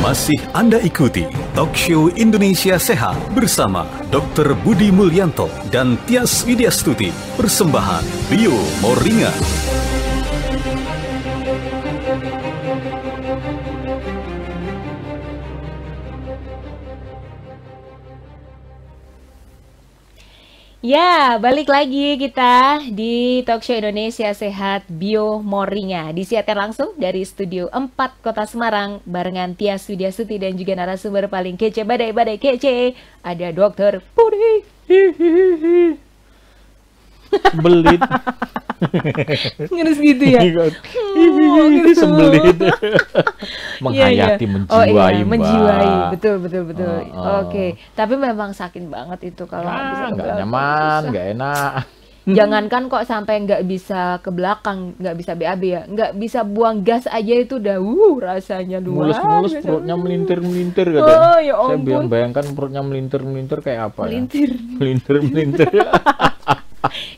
Masih Anda ikuti Talk Show Indonesia Sehat bersama Dr. Budi Mulyanto dan Tias Widya Stuti. Persembahan Bio Moringa. Ya, balik lagi kita di Talkshow Indonesia Sehat Bio Moringa. Disiarkan langsung dari Studio 4 Kota Semarang barengan Tia Sudia Suti dan juga narasumber paling kece badai-badai kece. Ada Dokter Puri. Belit. ngeris gitu ya. ibu gitu. hmm, Sembelit. Iya, iya. Menghayati, oh, menjiwai, oh, iya. menjiwai. Betul, betul, betul. Oh, oh. Oke, okay. tapi memang sakit banget itu kalau nah, nggak nyaman, nggak enak. Jangankan kok sampai nggak bisa ke belakang, nggak bisa BAB ya, nggak bisa buang gas aja itu dah, uh rasanya dua. Mulus-mulus perutnya melintir-melintir katanya Oh, ya Saya bayangkan perutnya melintir-melintir kayak apa melintir. ya. Melintir. Melintir-melintir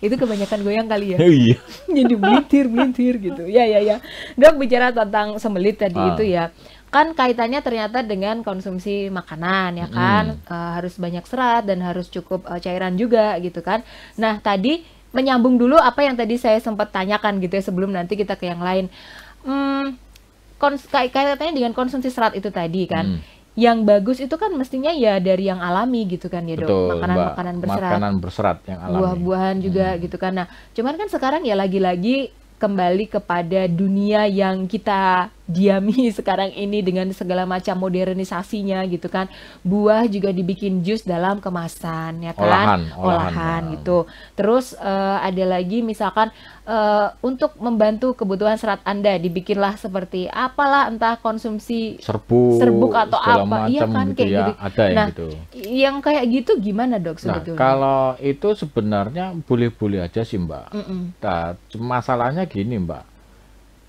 itu kebanyakan goyang kali ya. Iya. Jadi melintir melintir gitu. Ya ya ya. Dok bicara tentang sembelit tadi ah. itu ya kan kaitannya ternyata dengan konsumsi makanan ya kan hmm. uh, harus banyak serat dan harus cukup uh, cairan juga gitu kan. Nah tadi menyambung dulu apa yang tadi saya sempat tanyakan gitu ya sebelum nanti kita ke yang lain. Hmm, kaitannya dengan konsumsi serat itu tadi kan. hmm yang bagus itu kan mestinya ya dari yang alami gitu kan ya dok makanan-makanan berserat berserat buah-buahan juga hmm. gitu kan nah cuman kan sekarang ya lagi-lagi kembali kepada dunia yang kita diami sekarang ini dengan segala macam modernisasinya gitu kan. Buah juga dibikin jus dalam kemasan ya kan. Olahan, olahan, olahan ya. gitu. Terus uh, ada lagi misalkan uh, untuk membantu kebutuhan serat Anda dibikinlah seperti apalah entah konsumsi serbuk serbuk atau apa iya kan gitu kayak ya, gitu. Ada nah, yang gitu. Yang kayak gitu gimana Dok nah, sebetulnya? Nah, kalau itu sebenarnya boleh-boleh aja sih Mbak. Mm -mm. Nah, masalahnya gini Mbak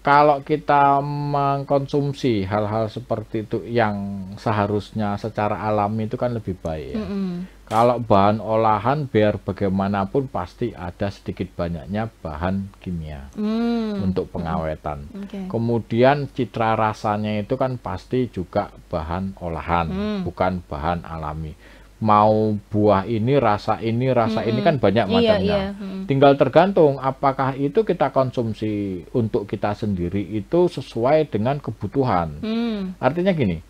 kalau kita mengkonsumsi hal-hal seperti itu yang seharusnya secara alami itu kan lebih baik ya. Mm -hmm. Kalau bahan olahan biar bagaimanapun pasti ada sedikit banyaknya bahan kimia mm. untuk pengawetan. Mm. Okay. Kemudian citra rasanya itu kan pasti juga bahan olahan, mm. bukan bahan alami mau buah ini rasa ini rasa -hmm. ini kan banyak iya, macamnya. Iya, -hmm. Tinggal tergantung apakah itu kita konsumsi untuk kita sendiri itu sesuai dengan kebutuhan. Mm. Artinya gini,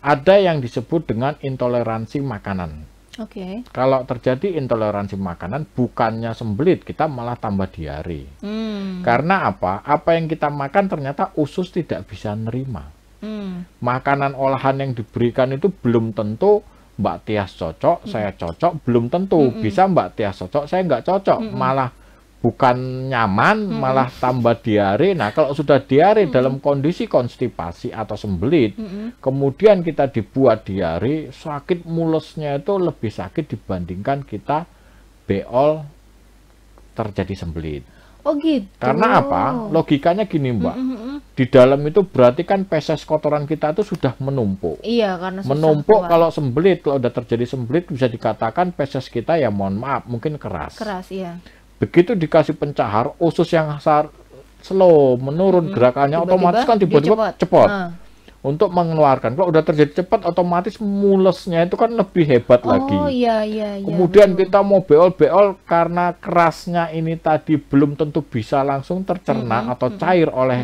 ada yang disebut dengan intoleransi makanan. Okay. Kalau terjadi intoleransi makanan, bukannya sembelit, kita malah tambah diare. Hmm. Karena apa? Apa yang kita makan ternyata usus tidak bisa nerima. Hmm. Makanan olahan yang diberikan itu belum tentu Mbak Tias cocok, hmm. saya cocok, belum tentu hmm. bisa Mbak Tias cocok, saya nggak cocok, hmm. malah bukan nyaman, hmm. malah tambah diare. Nah, kalau sudah diare hmm. dalam kondisi konstipasi atau sembelit, hmm. kemudian kita dibuat diare, sakit mulusnya itu lebih sakit dibandingkan kita beol terjadi sembelit. Oh gitu. Karena apa? Logikanya gini Mbak. Mm -hmm. Di dalam itu berarti kan peses kotoran kita itu sudah menumpuk. Iya karena menumpuk keluar. kalau sembelit kalau udah terjadi sembelit bisa dikatakan peses kita ya mohon maaf mungkin keras. Keras iya. Begitu dikasih pencahar usus yang sar slow menurun mm -hmm. gerakannya tiba -tiba otomatis kan tiba-tiba cepot. Uh untuk mengeluarkan. Kalau udah terjadi cepat, otomatis mulesnya itu kan lebih hebat oh, lagi. Oh iya iya. Kemudian iya, kita mau beol-beol karena kerasnya ini tadi belum tentu bisa langsung tercerna mm -hmm, atau cair mm -hmm, oleh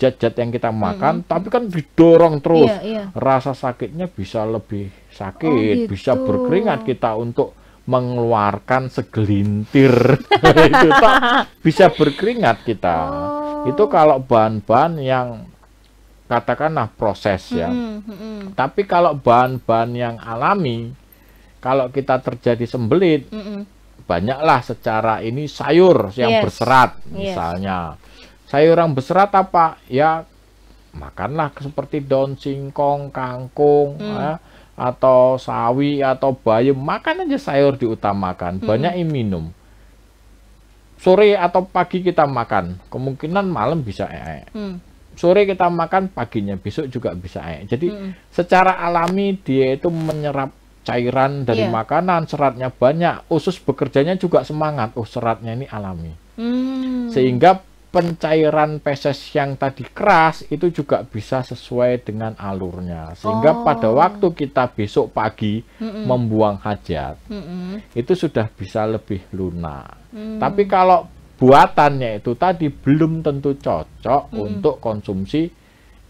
zat yang kita makan, mm -hmm. tapi kan didorong iya, terus. Iya, iya. Rasa sakitnya bisa lebih sakit, oh, gitu. bisa berkeringat kita untuk mengeluarkan segelintir itu tak bisa berkeringat kita. Oh. Itu kalau bahan-bahan yang katakanlah proses ya. Mm -hmm. Tapi kalau bahan-bahan yang alami, kalau kita terjadi sembelit, mm -hmm. banyaklah secara ini sayur yang yes. berserat misalnya. Yes. Sayur yang berserat apa? Ya makanlah seperti daun singkong, kangkung, mm. ya, atau sawi atau bayam. Makan aja sayur diutamakan, mm. banyak minum sore atau pagi kita makan, kemungkinan malam bisa ee. Hmm sore kita makan paginya besok juga bisa ya. jadi hmm. secara alami dia itu menyerap cairan dari yeah. makanan seratnya banyak usus bekerjanya juga semangat oh seratnya ini alami hmm. sehingga pencairan peses yang tadi keras itu juga bisa sesuai dengan alurnya sehingga oh. pada waktu kita besok pagi Mm-mm. membuang hajat Mm-mm. itu sudah bisa lebih lunak. Mm. Tapi kalau buatannya itu tadi belum tentu cocok hmm. untuk konsumsi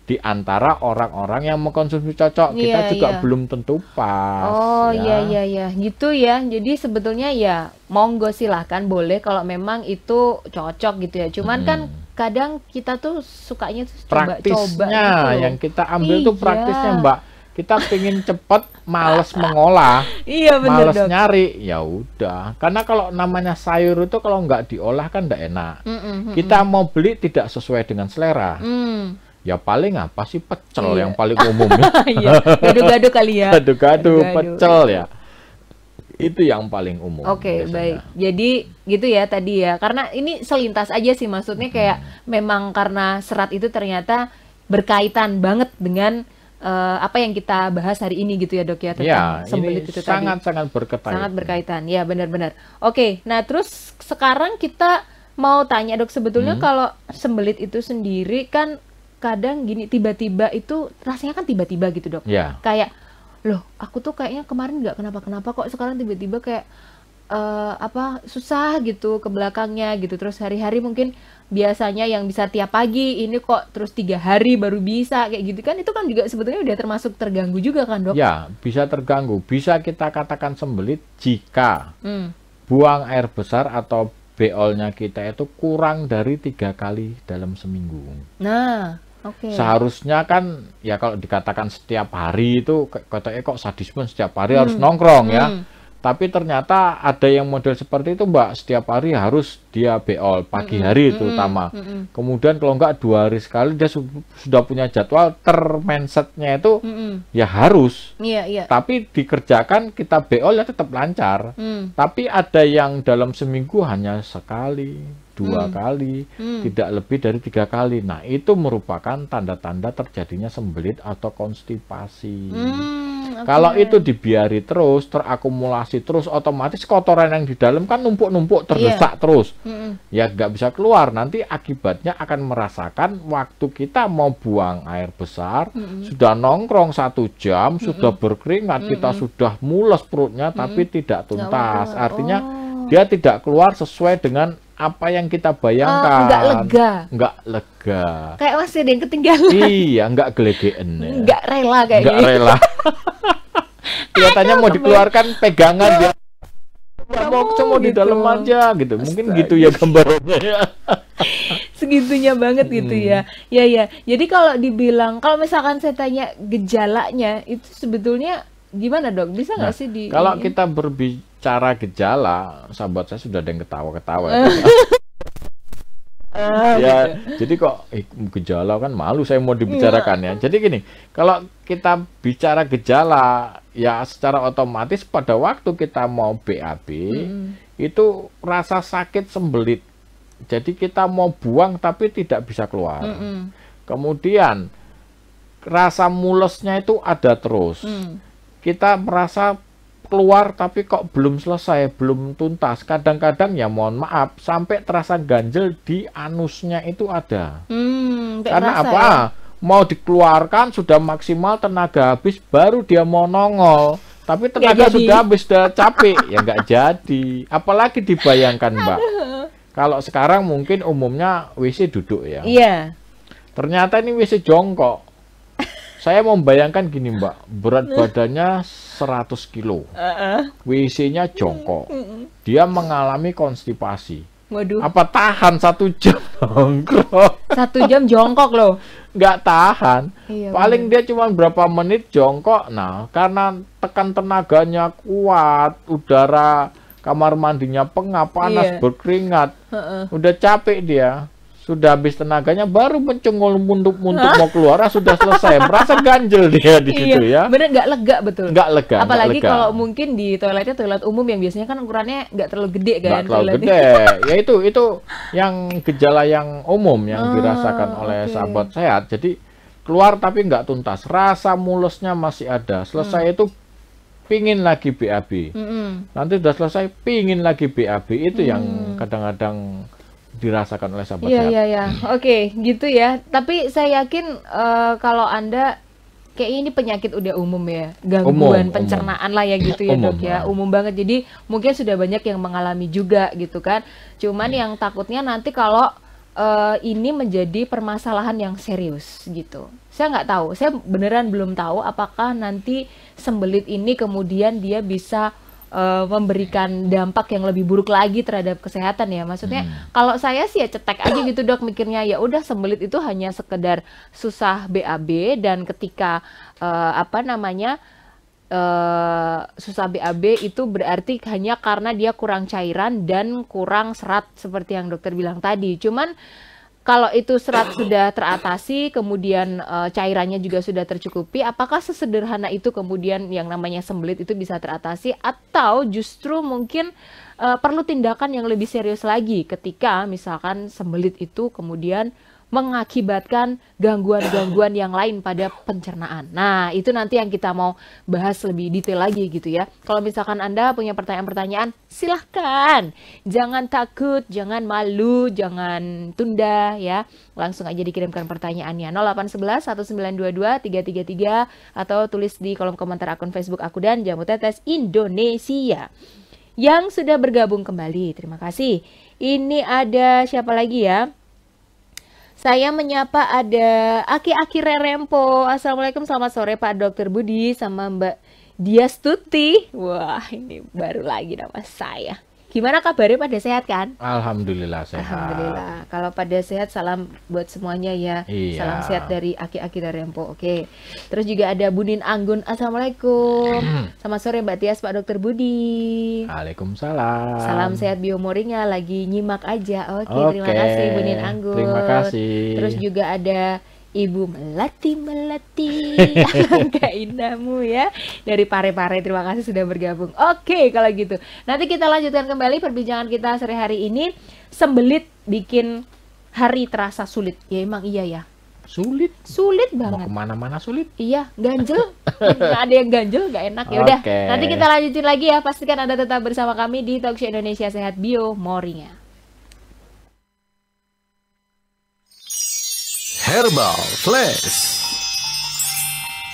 di antara orang-orang yang mengkonsumsi cocok yeah, kita iya, juga yeah. belum tentu pas. Oh iya ya Yeah, yeah. gitu ya. Jadi sebetulnya ya monggo silahkan boleh kalau memang itu cocok gitu ya. Cuman kan hmm. kan kadang kita tuh sukanya tuh coba-coba. Praktisnya gitu. yang kita ambil Iyi, tuh iya. praktisnya Mbak kita pengen cepet males mengolah iya bener males dok. nyari ya udah karena kalau namanya sayur itu kalau nggak diolah kan enggak enak mm -mm, mm kita mau beli tidak sesuai dengan selera mm. ya paling apa sih pecel iya. yang paling umum ya? gado-gado kali ya gado-gado pecel ya itu yang paling umum. Oke, okay, baik. Jadi gitu ya tadi ya. Karena ini selintas aja sih maksudnya kayak hmm. memang karena serat itu ternyata berkaitan banget dengan uh, apa yang kita bahas hari ini gitu ya dok ya tentang ya, sembelit itu sangat, tadi. Sangat berkaitan. Sangat berkaitan, ya benar-benar. Oke, nah terus sekarang kita mau tanya dok sebetulnya hmm. kalau sembelit itu sendiri kan kadang gini tiba-tiba itu rasanya kan tiba-tiba gitu dok. Ya. Kayak loh aku tuh kayaknya kemarin nggak kenapa-kenapa kok sekarang tiba-tiba kayak uh, apa susah gitu ke belakangnya gitu terus hari-hari mungkin biasanya yang bisa tiap pagi ini kok terus tiga hari baru bisa kayak gitu kan itu kan juga sebetulnya udah termasuk terganggu juga kan dok? Ya bisa terganggu bisa kita katakan sembelit jika hmm. buang air besar atau beolnya kita itu kurang dari tiga kali dalam seminggu. Nah Okay. Seharusnya kan ya kalau dikatakan setiap hari itu katanya kok sadis pun setiap hari hmm. harus nongkrong ya. hmm. ya tapi ternyata ada yang model seperti itu mbak setiap hari harus dia beol pagi mm -hmm. hari terutama mm -hmm. kemudian kalau enggak dua hari sekali dia su sudah punya jadwal termensetnya itu mm -hmm. ya harus yeah, yeah. tapi dikerjakan kita beol ya tetap lancar mm. tapi ada yang dalam seminggu hanya sekali dua hmm. kali, hmm. tidak lebih dari tiga kali. Nah, itu merupakan tanda-tanda terjadinya sembelit atau konstipasi. Hmm. Kalau itu dibiari terus, terakumulasi terus, otomatis kotoran yang di dalam kan numpuk-numpuk iya. terdesak yeah. terus. Mm -hmm. Ya nggak bisa keluar. Nanti akibatnya akan merasakan waktu kita mau buang air besar, mm -hmm. sudah nongkrong satu jam, mm -hmm. sudah berkeringat, mm -hmm. kita sudah mulas perutnya, mm -hmm. tapi tidak tuntas. Artinya oh. dia tidak keluar sesuai dengan apa yang kita oh, bayangkan. Uh, enggak lega. Enggak lega. Kayak masih ada yang ketinggalan. Iya, enggak gelegean. Enggak rela kayak Enggak gitu. rela. Kelihatannya mau dikeluarkan pegangan dia. Enggak mau cuma gitu. di dalam aja gitu. Astaga. Mungkin gitu ya gambarannya Segitunya banget gitu hmm. ya. Ya ya. Jadi kalau dibilang kalau misalkan saya tanya gejalanya itu sebetulnya gimana dok bisa nggak nah, sih di kalau kita berbicara cara gejala sahabat saya sudah ada yang ketawa-ketawa. Eh. ya, jadi kok eh, gejala kan malu saya mau dibicarakan ya. Iya. Jadi gini, kalau kita bicara gejala ya secara otomatis pada waktu kita mau BAB hmm. itu rasa sakit sembelit. Jadi kita mau buang tapi tidak bisa keluar. Hmm. Kemudian rasa mulesnya itu ada terus. Hmm. Kita merasa keluar tapi kok belum selesai, belum tuntas. Kadang-kadang ya mohon maaf sampai terasa ganjel di anusnya itu ada. Hmm, Karena apa? Ya? Ah, mau dikeluarkan sudah maksimal tenaga habis baru dia mau nongol tapi ya tenaga sudah habis sudah capek ya nggak jadi apalagi dibayangkan mbak kalau sekarang mungkin umumnya WC duduk ya iya ternyata ini WC jongkok saya membayangkan gini mbak berat nah. badannya 100 kilo uh WC-nya jongkok dia mengalami konstipasi Waduh. apa tahan satu jam jongkok satu jam jongkok loh nggak tahan iya, paling bener. dia cuma berapa menit jongkok nah karena tekan tenaganya kuat udara kamar mandinya pengap panas iya. berkeringat uh -uh. udah capek dia sudah habis tenaganya baru mencengol munduk-munduk mau keluar ah, sudah selesai merasa ganjel dia di iya, situ ya bener nggak lega betul nggak lega apalagi lega. kalau mungkin di toiletnya toilet umum yang biasanya kan ukurannya nggak terlalu gede kan nggak terlalu gede ya itu itu yang gejala yang umum yang oh, dirasakan oleh okay. sahabat sehat jadi keluar tapi nggak tuntas rasa mulusnya masih ada selesai hmm. itu pingin lagi BAB -hmm. nanti sudah selesai pingin lagi BAB itu -hmm. yang kadang-kadang dirasakan oleh sahabat yeah, sehat. Iya, yeah, iya, yeah. Hmm. Oke, okay, gitu ya. Tapi saya yakin uh, kalau Anda kayak ini penyakit udah umum ya, gangguan umum, pencernaan umum. lah ya gitu ya, umum, Dok ya. ya. Umum banget. Jadi mungkin sudah banyak yang mengalami juga gitu kan. Cuman yang takutnya nanti kalau uh, ini menjadi permasalahan yang serius gitu. Saya nggak tahu, saya beneran belum tahu apakah nanti sembelit ini kemudian dia bisa uh, memberikan dampak yang lebih buruk lagi terhadap kesehatan ya. Maksudnya hmm. kalau saya sih ya cetek aja gitu dok mikirnya ya udah sembelit itu hanya sekedar susah BAB dan ketika uh, apa namanya Uh, susah BAB itu berarti hanya karena dia kurang cairan dan kurang serat seperti yang dokter bilang tadi. Cuman kalau itu serat sudah teratasi, kemudian e, cairannya juga sudah tercukupi, apakah sesederhana itu kemudian yang namanya sembelit itu bisa teratasi atau justru mungkin e, perlu tindakan yang lebih serius lagi ketika misalkan sembelit itu kemudian mengakibatkan gangguan-gangguan yang lain pada pencernaan. Nah, itu nanti yang kita mau bahas lebih detail lagi gitu ya. Kalau misalkan Anda punya pertanyaan-pertanyaan, silahkan. Jangan takut, jangan malu, jangan tunda ya. Langsung aja dikirimkan pertanyaannya 0811 1922 333 atau tulis di kolom komentar akun Facebook aku dan Jamu Tetes Indonesia yang sudah bergabung kembali. Terima kasih. Ini ada siapa lagi ya? Saya menyapa ada Aki Aki Rerempo. Assalamualaikum, selamat sore Pak Dokter Budi sama Mbak Stuti. Wah, ini baru lagi nama saya. Gimana kabarnya pada sehat kan? Alhamdulillah sehat. Alhamdulillah. Kalau pada sehat salam buat semuanya ya. Iya. Salam sehat dari Aki-Aki dari Rempo. Oke. Terus juga ada Bunin Anggun. Assalamualaikum. Hmm. Selamat sore Mbak Tias, Pak Dokter Budi. Waalaikumsalam. Salam sehat biomoringnya lagi nyimak aja. Oke, Oke. terima kasih Bunin Anggun. Terima kasih. Terus juga ada Ibu Melati Melati angka indahmu ya dari Pare-Pare terima kasih sudah bergabung oke kalau gitu nanti kita lanjutkan kembali perbincangan kita sore hari ini sembelit bikin hari terasa sulit ya emang iya ya sulit sulit banget mau kemana-mana sulit iya ganjel nggak ada yang ganjel gak enak ya udah nanti kita lanjutin lagi ya pastikan anda tetap bersama kami di Talkshow Indonesia Sehat Bio Moringa Herbal Flash.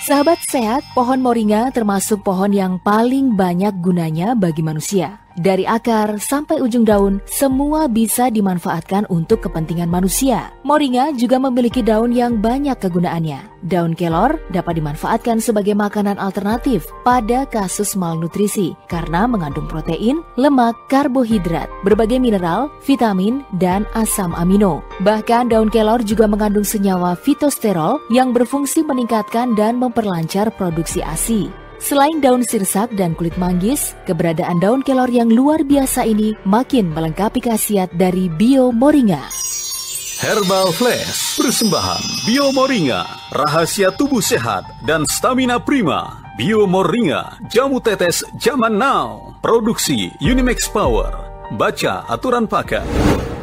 Sahabat sehat, pohon moringa termasuk pohon yang paling banyak gunanya bagi manusia. Dari akar sampai ujung daun, semua bisa dimanfaatkan untuk kepentingan manusia. Moringa juga memiliki daun yang banyak kegunaannya. Daun kelor dapat dimanfaatkan sebagai makanan alternatif pada kasus malnutrisi karena mengandung protein, lemak, karbohidrat, berbagai mineral, vitamin, dan asam amino. Bahkan daun kelor juga mengandung senyawa fitosterol yang berfungsi meningkatkan dan memperlancar produksi ASI. Selain daun sirsak dan kulit manggis, keberadaan daun kelor yang luar biasa ini makin melengkapi khasiat dari Bio Moringa. Herbal Flash persembahan Bio Moringa, rahasia tubuh sehat dan stamina prima. Bio Moringa, jamu tetes zaman now. Produksi Unimax Power. Baca aturan pakai.